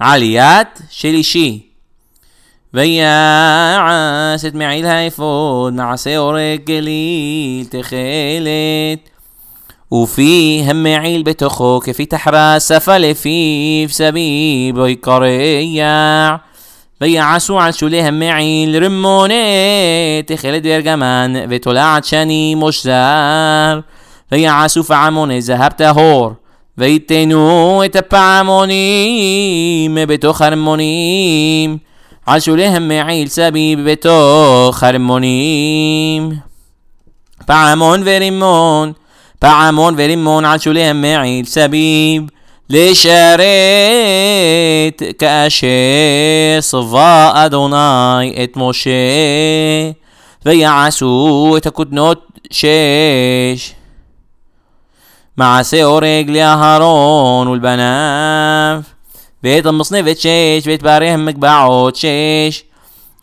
عاليات شلي شي ويا عاست معي الهيفود مع سيوري قليل تخيلت وفي هم عيل بتخو كفي تحرى سفل في سبيب بيقريع ويا عاسو على شو لي هم عيل رموني تخيلت بيرجمان بتولعت شاني مش زار ويا عاسو فعموني ذهبت هور ויתנו את הפעמונים בתוך הרמונים, עשו להם מעיל סביב בתוך הרמונים. פעמון ורימון, פעמון ורימון על להם מעיל סביב, לשרת כאשר צבא אדוני את משה, ויעשו את הכותנות שש. מעשה הורג לאהרון ולבניו. ואת המסנבת שש, ואת בערי המגבעות שש,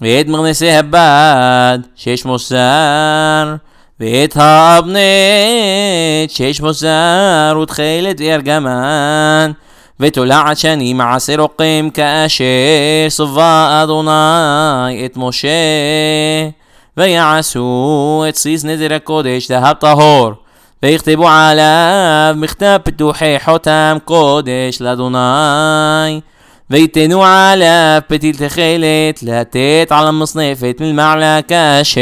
ואת מכנסי הבד שש מוסר, ואת האבנט שש מוסר, ותכלת וארגמן, ותולעת שני מעשה רוקים כאשר סובה אדוני את משה, ויעשו את סיס נדר הקודש להר טהור. ויכתבו עליו מכתב פתוחי חותם קודש לאדוני. ויתנו עליו פתיל תכלת לתת על המסנפת מלמעלה כאשר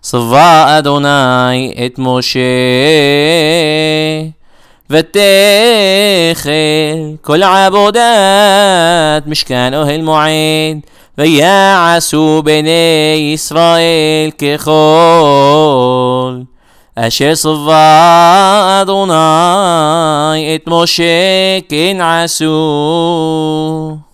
צבא אדוני את משה. ותכל כל עבודת משכן אוהל מועד ויעשו בני ישראל ככל אשר צבא אדוני את משה כן עשו